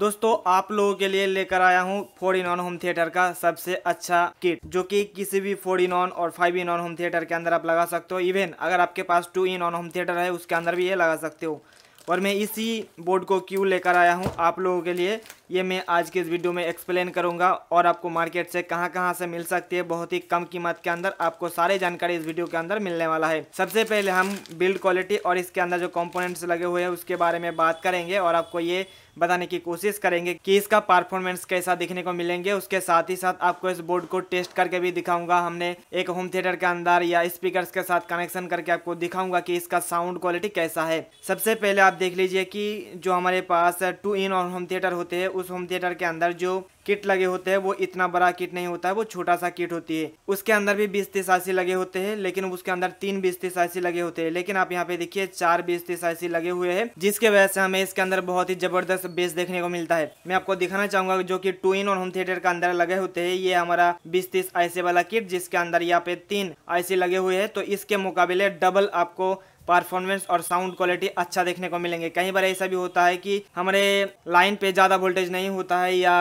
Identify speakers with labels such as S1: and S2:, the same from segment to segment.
S1: दोस्तों आप लोगों के लिए लेकर आया हूँ four in one home theatre का सबसे अच्छा किट जो कि किसी भी फोर इन ऑन और five in one home theatre के अंदर आप लगा सकते हो इवन अगर आपके पास two in one home theatre है उसके अंदर भी ये लगा सकते हो और मैं इसी बोर्ड को क्यों लेकर आया हूँ आप लोगों के लिए ये मैं आज के इस वीडियो में एक्सप्लेन करूंगा और आपको मार्केट से कहां कहां से मिल सकती है बहुत ही कम कीमत के अंदर आपको सारे जानकारी इस वीडियो के अंदर मिलने वाला है सबसे पहले हम बिल्ड क्वालिटी और इसके अंदर जो कॉम्पोनेंट्स लगे हुए हैं उसके बारे में बात करेंगे और आपको ये बताने की कोशिश करेंगे कि इसका परफॉर्मेंस कैसा देखने को मिलेंगे उसके साथ ही साथ आपको इस बोर्ड को टेस्ट करके भी दिखाऊंगा हमने एक होम थिएटर के अंदर या स्पीकर्स के साथ कनेक्शन करके आपको दिखाऊंगा कि इसका साउंड क्वालिटी कैसा है सबसे पहले आप देख लीजिए कि जो हमारे पास टू इन और होम थिएटर होते हैं उस होम थिएटर के अंदर जो किट लगे होते हैं वो इतना बड़ा किट नहीं होता है वो छोटा सा किट होती है उसके अंदर भी बीस तीस आईसी लगे होते हैं लेकिन उसके अंदर तीन बीस तीस आईसी लगे होते हैं लेकिन आप यहाँ पे देखिए चार बीस तीस आईसी लगे हुए हैं जिसके वजह से हमें इसके अंदर बहुत ही जबरदस्त बेस देखने को मिलता है मैं आपको दिखाना चाहूंगा जो की टू इन और होम थिएटर के अंदर लगे होते है ये हमारा बीस तीस आईसी वाला किट जिसके अंदर यहाँ पे तीन आईसी लगे हुए है तो इसके मुकाबले डबल आपको परफॉर्मेंस और साउंड क्वालिटी अच्छा देखने को मिलेंगे कहीं बार ऐसा भी होता है कि हमारे लाइन पे ज़्यादा वोल्टेज नहीं होता है या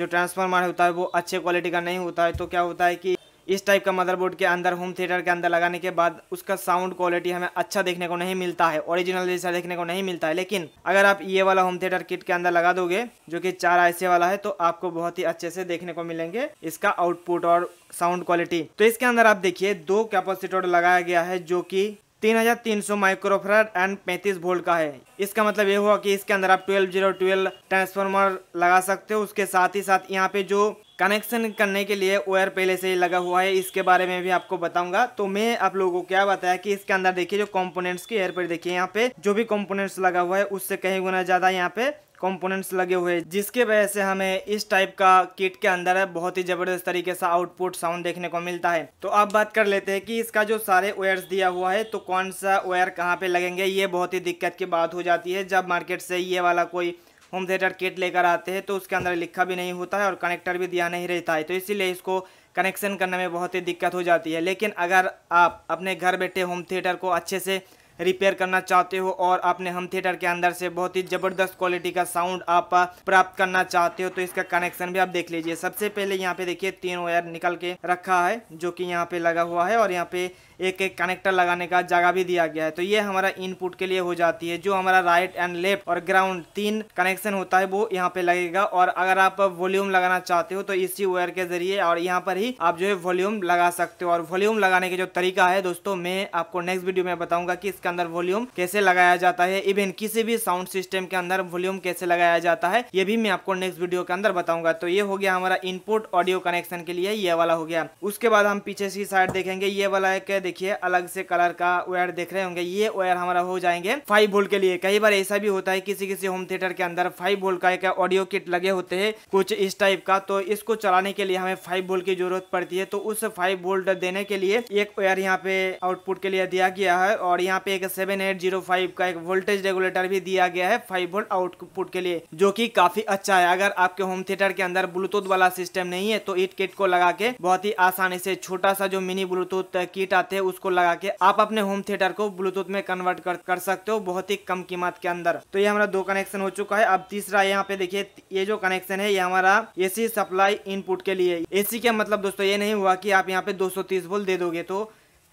S1: जो ट्रांसफार्मर होता है वो अच्छे क्वालिटी का नहीं होता है तो क्या होता है कि इस टाइप का मदरबोर्ड के अंदर होम थिएटर के अंदर लगाने के बाद उसका साउंड क्वालिटी हमें अच्छा देखने को नहीं मिलता है ओरिजिनल जैसा देखने को नहीं मिलता है लेकिन अगर आप ये वाला होम थिएटर किट के अंदर लगा दोगे जो कि चार ऐसे वाला है तो आपको बहुत ही अच्छे से देखने को मिलेंगे इसका आउटपुट और साउंड क्वालिटी तो इसके अंदर आप देखिए दो कैपेसिटर लगाया गया है जो की 3300 माइक्रोफराड एंड 35 वोल्ट का है इसका मतलब ये हुआ कि इसके अंदर आप 12012 ट्रांसफार्मर लगा सकते हो उसके साथ ही साथ यहाँ पे जो कनेक्शन करने के लिए वायर पहले से ही लगा हुआ है इसके बारे में भी आपको बताऊंगा तो मैं आप लोगों को क्या बताया कि इसके अंदर देखिए जो कंपोनेंट्स की एयर पर देखिए यहाँ पे जो भी कंपोनेंट्स लगा हुआ है उससे कहीं गुना ज़्यादा यहाँ पे कंपोनेंट्स लगे हुए जिसके वजह से हमें इस टाइप का किट के अंदर है बहुत ही ज़बरदस्त तरीके से आउटपुट साउंड देखने को मिलता है तो अब बात कर लेते हैं कि इसका जो सारे वेयर्स दिया हुआ है तो कौन सा वेयर कहाँ पर लगेंगे ये बहुत ही दिक्कत की बात हो जाती है जब मार्केट से ये वाला कोई होम थिएटर किट लेकर आते हैं तो उसके अंदर लिखा भी नहीं होता है और कनेक्टर भी दिया नहीं रहता है तो इसीलिए इसको कनेक्शन करने में बहुत ही दिक्कत हो जाती है लेकिन अगर आप अपने घर बैठे होम थिएटर को अच्छे से रिपेयर करना चाहते हो और आपने हम थिएटर के अंदर से बहुत ही ज़बरदस्त क्वालिटी का साउंड आप प्राप्त करना चाहते हो तो इसका कनेक्शन भी आप देख लीजिए सबसे पहले यहाँ पे देखिए तीन वायर निकल के रखा है जो कि यहाँ पे लगा हुआ है और यहाँ पे एक एक कनेक्टर लगाने का जगह भी दिया गया है तो ये हमारा इनपुट के लिए हो जाती है जो हमारा राइट एंड लेफ्ट और ग्राउंड तीन कनेक्शन होता है वो यहाँ पे लगेगा और अगर आप वॉल्यूम लगाना चाहते हो तो इसी वायर के जरिए और यहाँ पर ही आप जो है वॉल्यूम लगा सकते हो और वॉल्यूम लगाने का जो तरीका है दोस्तों मैं आपको नेक्स्ट वीडियो में बताऊंगा कि इसके अंदर वॉल्यूम कैसे लगाया जाता है इवन किसी भी साउंड सिस्टम के अंदर वॉल्यूम कैसे लगाया जाता है ये भी मैं आपको नेक्स्ट वीडियो के अंदर बताऊंगा तो ये हो गया हमारा इनपुट ऑडियो कनेक्शन के लिए ये वाला हो गया उसके बाद हम पीछे सी साइड देखेंगे ये वाला एक देखिए अलग से कलर का वेयर देख रहे होंगे ये वायर हमारा हो जाएंगे फाइव बोल्ट के लिए कई बार ऐसा भी होता है किसी किसी होम थिएटर के अंदर फाइव बोल्ट का एक ऑडियो किट लगे होते हैं कुछ इस टाइप का तो इसको चलाने के लिए हमें फाइव बोल्ट की जरूरत पड़ती है तो उस फाइव बोल्ट देने के लिए एक वायर यहाँ पे आउटपुट के लिए दिया गया है और यहाँ पे एक सेवन एट जीरो फाइव का एक वोल्टेज रेगुलेटर भी दिया गया है फाइव वोल्ट आउटपुट के लिए जो की काफी अच्छा है अगर आपके होम थिएटर के अंदर ब्लूटूथ वाला सिस्टम नहीं है तो इट किट को लगा के बहुत ही आसानी से छोटा सा जो मिनी ब्लूटूथ किट आता लगाते हैं उसको लगा के आप अपने होम थिएटर को ब्लूटूथ में कन्वर्ट कर, कर सकते हो बहुत ही कम कीमत के अंदर तो ये हमारा दो कनेक्शन हो चुका है अब तीसरा यहाँ पे देखिए ये जो कनेक्शन है ये हमारा एसी सप्लाई इनपुट के लिए एसी का मतलब दोस्तों ये नहीं हुआ कि आप यहाँ पे 230 वोल्ट दे दोगे तो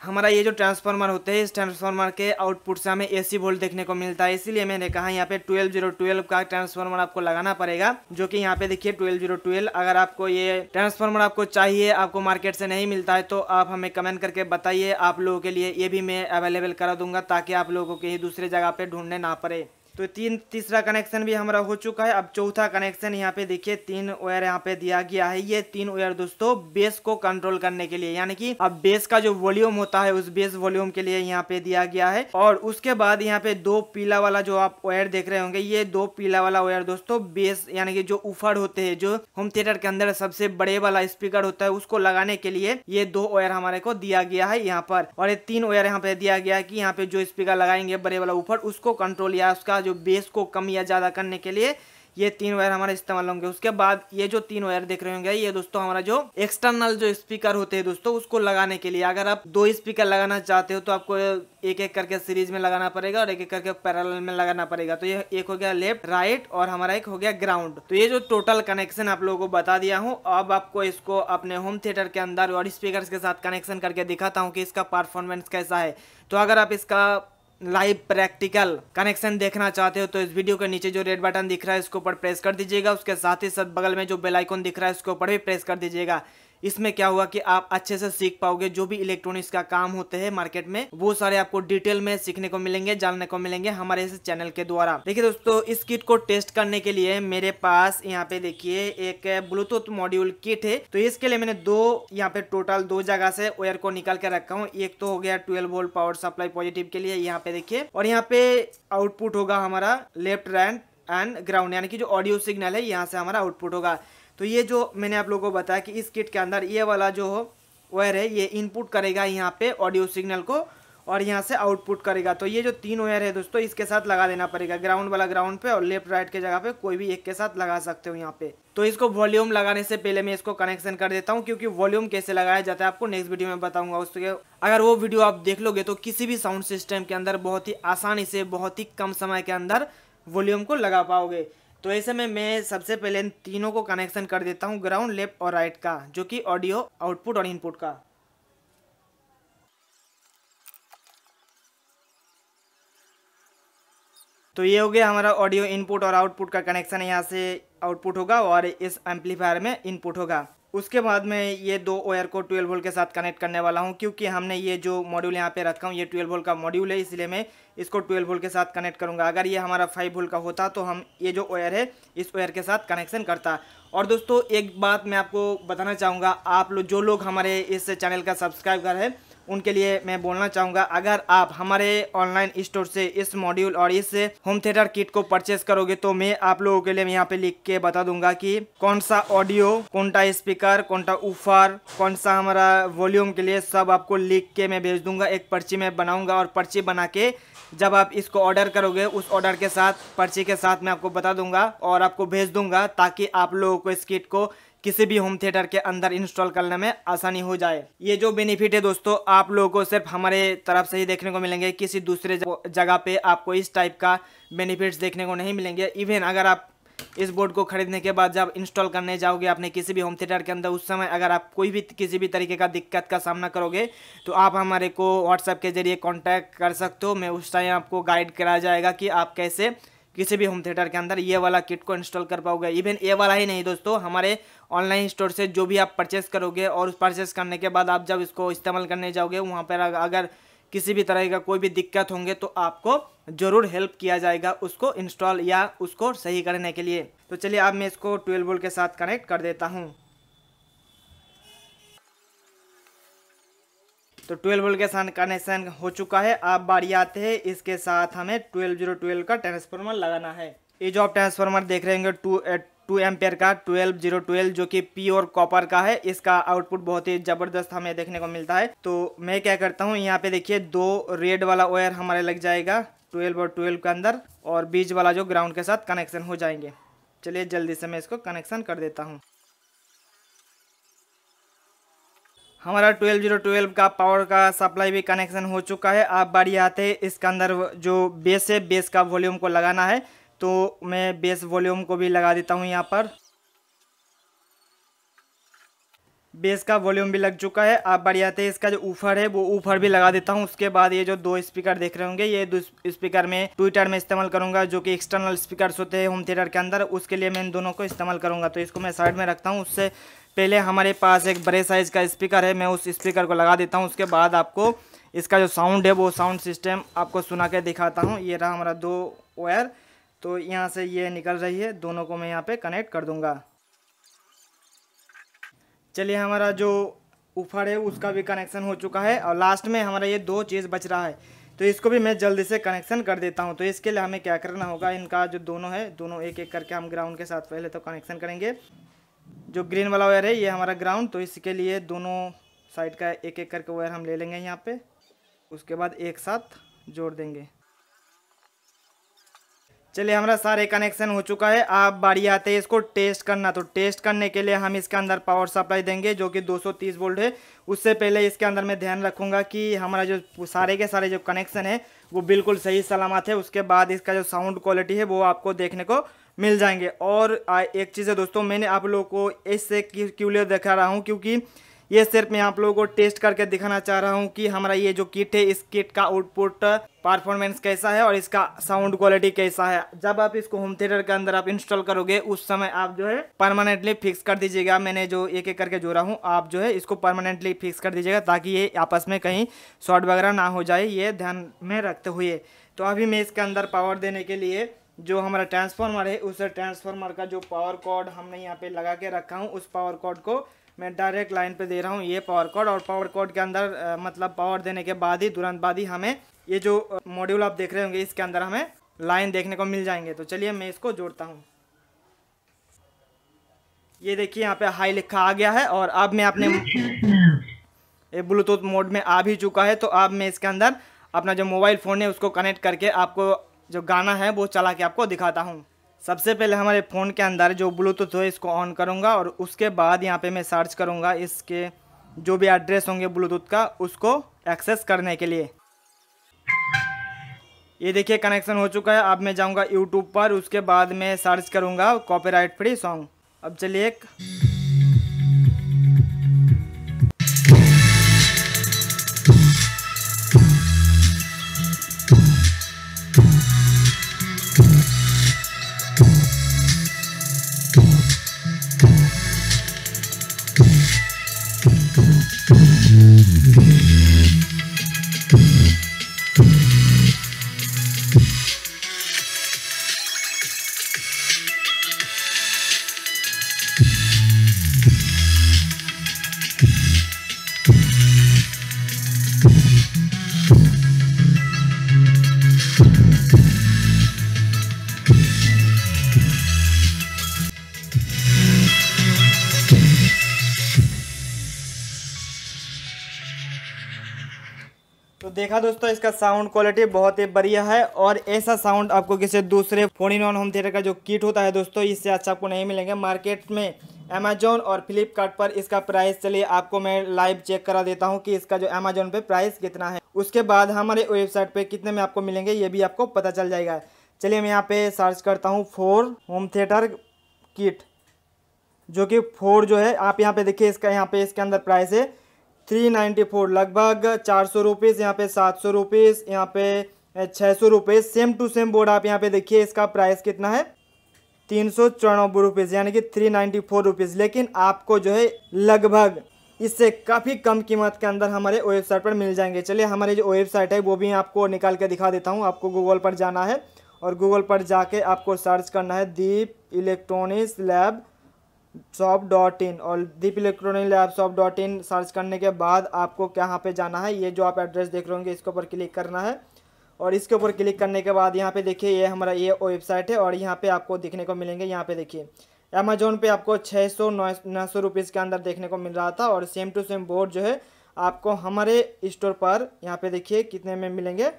S1: हमारा ये जो ट्रांसफार्मर होते हैं इस ट्रांसफार्मर के आउटपुट से हमें एसी वोल्ट देखने को मिलता है इसीलिए मैंने कहा यहाँ पे ट्वेल्व जीरो ट्वेल्व का ट्रांसफार्मर आपको लगाना पड़ेगा जो कि यहाँ पे देखिए ट्वेल्व जीरो ट्वेल्व अगर आपको ये ट्रांसफार्मर आपको चाहिए आपको मार्केट से नहीं मिलता है तो आप हमें कमेंट करके बताइए आप लोगों के लिए ये भी मैं अवेलेबल करा दूंगा ताकि आप लोगों को कहीं दूसरे जगह पर ढूंढने ना पड़े तो तीन तीसरा कनेक्शन भी हमारा हो चुका है अब चौथा कनेक्शन यहाँ पे देखिए तीन वायर यहाँ पे दिया गया है ये तीन वायर दोस्तों बेस को कंट्रोल करने के लिए यानी कि अब बेस का जो वॉल्यूम होता है उस बेस वॉल्यूम के लिए यहाँ पे दिया गया है और उसके बाद यहाँ पे दो पीला वाला जो आप वायर देख रहे होंगे ये दो पीला वाला वायर दोस्तों बेस यानी कि जो उफर होते हैं जो होम थिएटर के अंदर सबसे बड़े वाला स्पीकर होता है उसको लगाने के लिए ये दो वायर हमारे को दिया गया है यहाँ पर और ये तीन वायर यहाँ पे दिया गया है कि यहाँ पे जो स्पीकर लगाएंगे बड़े वाला ऊपर उसको कंट्रोल या उसका जो बेस को कम या ज़्यादा करने के लिए ये तीन वायर हमारे इस्तेमाल होंगे उसके बाद ये जो तीन वायर देख रहे होंगे ये दोस्तों हमारा जो एक्सटर्नल जो स्पीकर होते हैं दोस्तों उसको लगाने के लिए अगर आप दो स्पीकर लगाना चाहते हो तो आपको एक एक करके सीरीज में लगाना पड़ेगा और एक एक करके पैरेलल में लगाना पड़ेगा तो ये एक हो गया लेफ्ट राइट और हमारा एक हो गया ग्राउंड तो ये जो टोटल कनेक्शन आप लोगों को बता दिया हूँ अब आपको इसको अपने होम थिएटर के अंदर और स्पीकर के साथ कनेक्शन करके दिखाता हूँ कि इसका परफॉर्मेंस कैसा है तो अगर आप इसका लाइव प्रैक्टिकल कनेक्शन देखना चाहते हो तो इस वीडियो के नीचे जो रेड बटन दिख रहा है उसके ऊपर प्रेस कर दीजिएगा उसके साथ ही साथ बगल में जो बेल आइकॉन दिख रहा है उसके ऊपर भी प्रेस कर दीजिएगा इसमें क्या हुआ कि आप अच्छे से सीख पाओगे जो भी इलेक्ट्रॉनिक्स का काम होते हैं मार्केट में वो सारे आपको डिटेल में सीखने को मिलेंगे जानने को मिलेंगे हमारे इस चैनल के द्वारा देखिए दोस्तों इस किट को टेस्ट करने के लिए मेरे पास यहाँ पे देखिए एक ब्लूटूथ मॉड्यूल किट है तो इसके लिए मैंने दो यहाँ पे टोटल दो जगह से वेयर को निकाल के रखा हूँ एक तो हो गया twelve volt power supply positive के लिए यहाँ पे देखिए और यहाँ पे आउटपुट होगा हमारा लेफ्ट रैंड एंड ग्राउंड यानी कि जो ऑडियो सिग्नल है यहाँ से हमारा आउटपुट होगा तो ये जो मैंने आप लोगों को बताया कि इस किट के अंदर ये वाला जो वायर है ये इनपुट करेगा यहाँ पे ऑडियो सिग्नल को और यहाँ से आउटपुट करेगा तो ये जो तीन वायर है दोस्तों इसके साथ लगा देना पड़ेगा ग्राउंड वाला ग्राउंड पे और लेफ्ट राइट के जगह पे कोई भी एक के साथ लगा सकते हो यहाँ पे तो इसको वॉल्यूम लगाने से पहले मैं इसको कनेक्शन कर देता हूँ क्योंकि वॉल्यूम कैसे लगाया जाता है आपको नेक्स्ट वीडियो में बताऊंगा उसके अगर वो वीडियो आप देख लोगे तो किसी भी साउंड सिस्टम के अंदर बहुत ही आसानी से बहुत ही कम समय के अंदर वॉल्यूम को लगा पाओगे तो ऐसे में मैं सबसे पहले इन तीनों को कनेक्शन कर देता हूँ ग्राउंड लेफ्ट और राइट का जो कि ऑडियो आउटपुट और इनपुट का तो ये हो गया हमारा ऑडियो इनपुट और आउटपुट का कनेक्शन यहाँ से आउटपुट होगा और इस एम्पलीफायर में इनपुट होगा उसके बाद में ये दो ओयर को 12 वोल्ट के साथ कनेक्ट करने वाला हूँ क्योंकि हमने ये जो मॉड्यूल यहाँ पे रखा हूँ ये 12 वोल्ट का मॉड्यूल है इसलिए मैं इसको 12 वोल्ट के साथ कनेक्ट करूँगा अगर ये हमारा 5 वोल्ट का होता तो हम ये जो ओयर है इस ओयर के साथ कनेक्शन करता और दोस्तों एक बात मैं आपको बताना चाहूँगा आप लोग जो लोग हमारे इस चैनल का सब्सक्राइबर है उनके लिए मैं बोलना चाहूँगा अगर आप हमारे ऑनलाइन स्टोर से इस मॉड्यूल और इस होम थिएटर किट को परचेस करोगे तो मैं आप लोगों के लिए यहाँ पे लिख के बता दूंगा कि कौन सा ऑडियो कौन सा स्पीकर कौन सा ऊफर कौन सा हमारा वॉल्यूम के लिए सब आपको लिख के मैं भेज दूंगा एक पर्ची में बनाऊंगा और पर्ची बना के जब आप इसको ऑर्डर करोगे उस ऑर्डर के साथ पर्ची के साथ मैं आपको बता दूंगा और आपको भेज दूंगा ताकि आप लोगों को इस किट को किसी भी होम थिएटर के अंदर इंस्टॉल करने में आसानी हो जाए ये जो बेनिफिट है दोस्तों आप लोगों को सिर्फ हमारे तरफ से ही देखने को मिलेंगे किसी दूसरे जगह पे आपको इस टाइप का बेनिफिट्स देखने को नहीं मिलेंगे इवन अगर आप इस बोर्ड को खरीदने के बाद जब इंस्टॉल करने जाओगे आपने किसी भी होम थिएटर के अंदर उस समय अगर आप कोई भी किसी भी तरीके का दिक्कत का सामना करोगे तो आप हमारे को व्हाट्सएप के जरिए कॉन्टैक्ट कर सकते हो मैं उस टाइम आपको गाइड कराया जाएगा कि आप कैसे किसी भी होम थिएटर के अंदर ये वाला किट को इंस्टॉल कर पाओगे इवन ये वाला ही नहीं दोस्तों हमारे ऑनलाइन स्टोर से जो भी आप परचेस करोगे और उस परचेस करने के बाद आप जब इसको इस्तेमाल करने जाओगे वहाँ पर अगर किसी भी तरह का कोई भी दिक्कत होंगे तो आपको ज़रूर हेल्प किया जाएगा उसको इंस्टॉल या उसको सही करने के लिए तो चलिए अब मैं इसको ट्वेल्व वोल्ट के साथ कनेक्ट कर देता हूँ तो ट्वेल्व वोल्ट के साथ कनेक्शन हो चुका है आप बारी आते हैं इसके साथ हमें ट्वेल्व जीरो ट्वेल्व का ट्रांसफार्मर लगाना है ये जो आप ट्रांसफार्मर देख रहे हैं टू टू एम्पेयर का ट्वेल्व जीरो ट्वेल्व जो कि प्योर कॉपर का है इसका आउटपुट बहुत ही ज़बरदस्त हमें देखने को मिलता है तो मैं क्या करता हूँ यहाँ पे देखिए दो रेड वाला वायर हमारे लग जाएगा ट्वेल्व और ट्वेल्व के अंदर और बीच वाला जो ग्राउंड के साथ कनेक्शन हो जाएंगे चलिए जल्दी से मैं इसको कनेक्शन कर देता हूँ हमारा ट्वेल्व जीरो ट्वेल्व का पावर का सप्लाई भी कनेक्शन हो चुका है आप बारी आते हैं इसके अंदर जो बेस है बेस का वॉल्यूम को लगाना है तो मैं बेस वॉल्यूम को भी लगा देता हूँ यहाँ पर बेस का वॉल्यूम भी लग चुका है आप बारी आते हैं इसका जो ऊफर है वो ऊफर भी लगा देता हूँ उसके बाद ये जो दो स्पीकर देख रहे होंगे ये दो स्पीकर में ट्विटर में इस्तेमाल करूँगा जो कि एक्सटर्नल स्पीकर होते हैं होम थिएटर के अंदर उसके लिए मैं इन दोनों को इस्तेमाल करूँगा तो इसको मैं साइड में रखता हूँ उससे पहले हमारे पास एक बड़े साइज़ का स्पीकर है मैं उस स्पीकर को लगा देता हूँ उसके बाद आपको इसका जो साउंड है वो साउंड सिस्टम आपको सुना के दिखाता हूँ ये रहा हमारा दो वायर तो यहाँ से ये निकल रही है दोनों को मैं यहाँ पे कनेक्ट कर दूँगा चलिए हमारा जो ऊपर है उसका भी कनेक्शन हो चुका है और लास्ट में हमारा ये दो चीज़ बच रहा है तो इसको भी मैं जल्दी से कनेक्शन कर देता हूँ तो इसके लिए हमें क्या करना होगा इनका जो दोनों है दोनों एक एक करके हम ग्राउंड के साथ पहले तो कनेक्शन करेंगे जो ग्रीन वाला वायर है ये हमारा ग्राउंड तो इसके लिए दोनों साइड का एक एक करके वायर हम ले लेंगे यहाँ पे उसके बाद एक साथ जोड़ देंगे चलिए हमारा सारे कनेक्शन हो चुका है आप बाड़ी आते हैं इसको टेस्ट करना तो टेस्ट करने के लिए हम इसके अंदर पावर सप्लाई देंगे जो कि 230 वोल्ट है उससे पहले इसके अंदर मैं ध्यान रखूंगा कि हमारा जो सारे के सारे जो कनेक्शन है वो बिल्कुल सही सलामत है उसके बाद इसका जो साउंड क्वालिटी है वो आपको देखने को मिल जाएंगे और एक चीज़ है दोस्तों मैंने आप लोगों को इससे क्यों लिए दिखा रहा हूँ क्योंकि ये सिर्फ मैं आप लोगों को टेस्ट करके दिखाना चाह रहा हूँ कि हमारा ये जो किट है इस किट का आउटपुट परफॉर्मेंस कैसा है और इसका साउंड क्वालिटी कैसा है जब आप इसको होम थिएटर के अंदर आप इंस्टॉल करोगे उस समय आप जो है परमानेंटली फिक्स कर दीजिएगा मैंने जो एक एक करके जोड़ा हूँ आप जो है इसको परमानेंटली फिक्स कर दीजिएगा ताकि ये आपस में कहीं शॉर्ट वगैरह ना हो जाए ये ध्यान में रखते हुए तो अभी मैं इसके अंदर पावर देने के लिए जो हमारा ट्रांसफार्मर है उस ट्रांसफार्मर का जो पावर कॉर्ड हमने यहाँ पे लगा के रखा हूँ उस पावर कॉर्ड को मैं डायरेक्ट लाइन पे दे रहा हूँ ये पावर कॉर्ड और पावर कॉर्ड के अंदर मतलब पावर देने के बाद ही तुरंत बाद ही हमें ये जो मॉड्यूल आप देख रहे होंगे इसके अंदर हमें लाइन देखने को मिल जाएंगे तो चलिए मैं इसको जोड़ता हूँ ये देखिए यहाँ पे हाई लिखा आ गया है और अब मैं अपने ये ब्लूटूथ मोड में आ भी चुका है तो अब मैं इसके अंदर अपना जो मोबाइल फ़ोन है उसको कनेक्ट करके आपको जो गाना है वो चला के आपको दिखाता हूँ सबसे पहले हमारे फ़ोन के अंदर जो ब्लूटूथ है इसको ऑन करूँगा और उसके बाद यहाँ पे मैं सर्च करूँगा इसके जो भी एड्रेस होंगे ब्लूटूथ का उसको एक्सेस करने के लिए ये देखिए कनेक्शन हो चुका है अब मैं जाऊँगा यूट्यूब पर उसके बाद मैं सर्च करूँगा कॉपी फ्री सॉन्ग अब चलिए एक देखा दोस्तों इसका साउंड क्वालिटी बहुत ही बढ़िया है और ऐसा साउंड आपको किसी दूसरे फोन इन होम थिएटर का जो किट होता है दोस्तों इससे अच्छा आपको नहीं मिलेंगे मार्केट में अमेजोन और फ्लिपकार्ट पर इसका प्राइस चलिए आपको मैं लाइव चेक करा देता हूँ कि इसका जो अमेजोन पे प्राइस कितना है उसके बाद हमारे वेबसाइट पे कितने में आपको मिलेंगे ये भी आपको पता चल जाएगा चलिए मैं यहाँ पे सर्च करता हूँ फोर होम थिएटर किट जो कि फोर जो है आप यहाँ पे देखिए इसका यहाँ पे इसके अंदर प्राइस है थ्री नाइन्टी फोर लगभग चार सौ रुपीज़ यहाँ पे सात सौ रुपीज़ यहाँ पे छः सौ rupees same to same board आप यहाँ पे देखिए इसका प्राइस कितना है तीन सौ चौरानबे रुपीज़ यानी कि थ्री नाइन्टी फोर रुपीज़ लेकिन आपको जो है लगभग इससे काफ़ी कम कीमत के अंदर हमारे वेबसाइट पर मिल जाएंगे चलिए हमारी जो वेबसाइट है वो भी आपको निकाल के दिखा देता हूँ आपको गूगल पर जाना है और गूगल पर जाके आपको सर्च करना है Deep electronics lab shop dot in और Deep electronic lab shop dot in search करने के बाद आपको यहाँ पे जाना है ये जो आप एड्रेस देख रहे होंगे इसके ऊपर क्लिक करना है और इसके ऊपर क्लिक करने के बाद यहाँ पे देखिए ये हमारा ये वेबसाइट है और यहाँ पे आपको देखने को मिलेंगे यहाँ पे देखिए अमेजोन पे आपको छः सौ नौ सौ रुपीज़ के अंदर देखने को मिल रहा था और सेम टू सेम बोर्ड जो है आपको हमारे स्टोर पर यहाँ पे देखिए कितने में मिलेंगे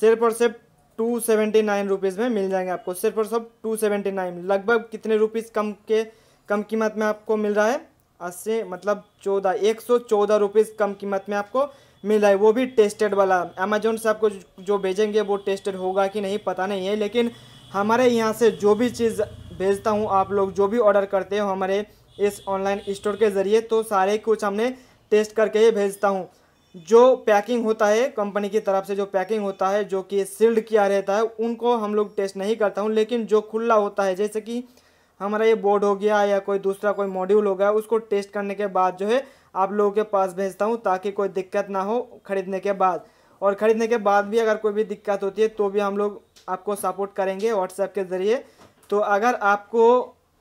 S1: सिर्फ और सिर्फ टू सेवेंटी नाइन रुपीज़ में मिल जाएंगे आपको सिर्फ और सिर्फ टू सेवेंटी नाइन लगभग कितने रुपीज़ कम के कम कीमत में आपको मिल रहा है अस्सी मतलब चौदह एक सौ चौदह रुपीज़ कम कीमत में आपको मिल रहा है वो भी टेस्टेड वाला अमेजोन से आपको जो भेजेंगे वो टेस्टेड होगा कि नहीं पता नहीं है लेकिन हमारे यहाँ से जो भी चीज़ भेजता हूँ आप लोग जो भी ऑर्डर करते हो हमारे इस ऑनलाइन स्टोर के ज़रिए तो सारे कुछ हमने टेस्ट करके ही भेजता हूँ जो पैकिंग होता है कंपनी की तरफ से जो पैकिंग होता है जो कि सील्ड किया रहता है उनको हम लोग टेस्ट नहीं करता हूँ लेकिन जो खुला होता है जैसे कि हमारा ये बोर्ड हो गया या कोई दूसरा कोई मॉड्यूल हो गया उसको टेस्ट करने के बाद जो है आप लोगों के पास भेजता हूँ ताकि कोई दिक्कत ना हो ख़रीदने के बाद और ख़रीदने के बाद भी अगर कोई भी दिक्कत होती है तो भी हम लोग आपको सपोर्ट करेंगे व्हाट्सएप के ज़रिए तो अगर आपको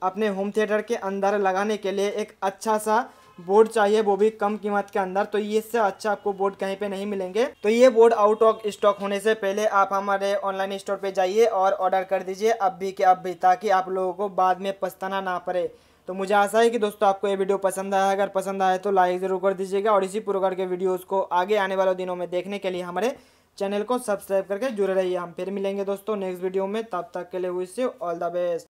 S1: अपने होम थिएटर के अंदर लगाने के लिए एक अच्छा सा बोर्ड चाहिए वो भी कम कीमत के अंदर तो इससे अच्छा आपको बोर्ड कहीं पे नहीं मिलेंगे तो ये बोर्ड आउट ऑफ स्टॉक होने से पहले आप हमारे ऑनलाइन स्टोर पे जाइए और ऑर्डर कर दीजिए अब भी के अब भी ताकि आप लोगों को बाद में पछताना ना पड़े तो मुझे आशा है कि दोस्तों आपको ये वीडियो पसंद आया अगर पसंद आए तो लाइक ज़रूर कर दीजिएगा और इसी प्रकार के वीडियोज़ को आगे आने वाले दिनों में देखने के लिए हमारे चैनल को सब्सक्राइब करके जुड़े रहिए हम फिर मिलेंगे दोस्तों नेक्स्ट वीडियो में तब तक के लिए wish you all the best